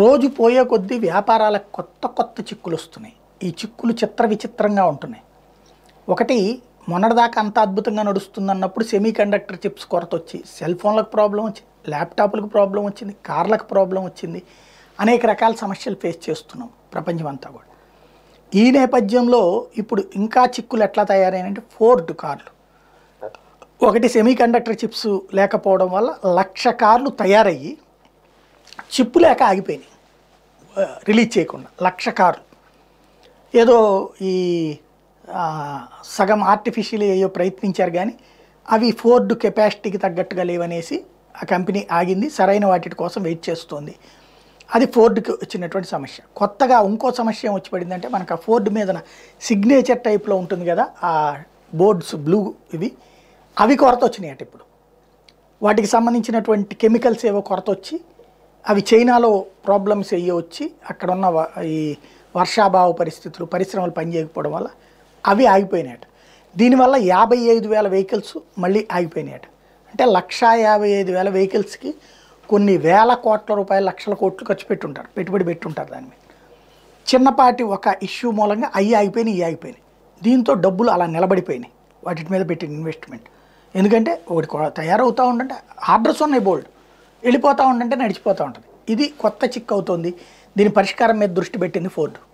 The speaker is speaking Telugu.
రోజు పోయే కొద్దీ వ్యాపారాలకు కొత్త కొత్త చిక్కులు వస్తున్నాయి ఈ చిక్కులు చిత్ర విచిత్రంగా ఉంటున్నాయి ఒకటి మొన్నటిదాకా అంత అద్భుతంగా నడుస్తుందన్నప్పుడు సెమీ కండక్టర్ చిప్స్ కొరత వచ్చి సెల్ ఫోన్లకు ప్రాబ్లం వచ్చింది ల్యాప్టాప్లకు ప్రాబ్లం వచ్చింది కార్లకు ప్రాబ్లం వచ్చింది అనేక రకాల సమస్యలు ఫేస్ చేస్తున్నాం ప్రపంచం అంతా కూడా ఈ నేపథ్యంలో ఇప్పుడు ఇంకా చిక్కులు ఎట్లా తయారైనంటే ఫోర్డ్ కార్లు ఒకటి సెమీ కండక్టర్ చిప్స్ లేకపోవడం వల్ల లక్ష కార్లు తయారయ్యి చిప్పు లేక ఆగిపోయినాయి రిలీజ్ చేయకుండా లక్ష కార్లు ఏదో ఈ సగం ఆర్టిఫిషియల్ ఏయో ప్రయత్నించారు కానీ అవి ఫోర్డ్ కెపాసిటీకి తగ్గట్టుగా లేవనేసి ఆ కంపెనీ ఆగింది సరైన వాటి కోసం వెయిట్ చేస్తుంది అది ఫోర్డ్కి వచ్చినటువంటి సమస్య కొత్తగా ఇంకో సమస్య వచ్చి పడిందంటే మనకు ఆ ఫోర్డ్ మీద సిగ్నేచర్ టైప్లో ఉంటుంది కదా ఆ బోర్డ్స్ బ్లూ ఇవి అవి కొరత వచ్చినాయి వచ్చినాయట ఇప్పుడు వాటికి సంబంధించినటువంటి కెమికల్స్ ఏవో కొరత వచ్చి అవి చైనాలో ప్రాబ్లమ్స్ అయ్యి వచ్చి అక్కడ ఉన్న ఈ వర్షాభావ పరిస్థితులు పరిశ్రమలు పనిచేయకపోవడం వల్ల అవి ఆగిపోయినాయట దీనివల్ల యాభై ఐదు వేల వెహికల్స్ మళ్ళీ ఆగిపోయినాయట అంటే లక్షా యాభై ఐదు వేల వెహికల్స్కి కొన్ని వేల కోట్ల రూపాయలు లక్షల కోట్లు ఖర్చు పెట్టుంటారు పెట్టుబడి పెట్టుంటారు దాని మీద చిన్నపాటి ఒక ఇష్యూ మూలంగా అవి ఆగిపోయినాయి ఇవి ఆగిపోయినాయి దీంతో డబ్బులు అలా నిలబడిపోయినాయి వాటి మీద పెట్టిన ఇన్వెస్ట్మెంట్ ఎందుకంటే ఒకటి తయారవుతూ ఉండంటే ఆర్డర్స్ ఉన్నాయి బోల్డ్ వెళ్ళిపోతూ ఉండంటే నడిచిపోతూ ఉంటుంది ఇది కొత్త చిక్ అవుతుంది దీని పరిష్కారం మీద దృష్టి పెట్టింది ఫోర్డు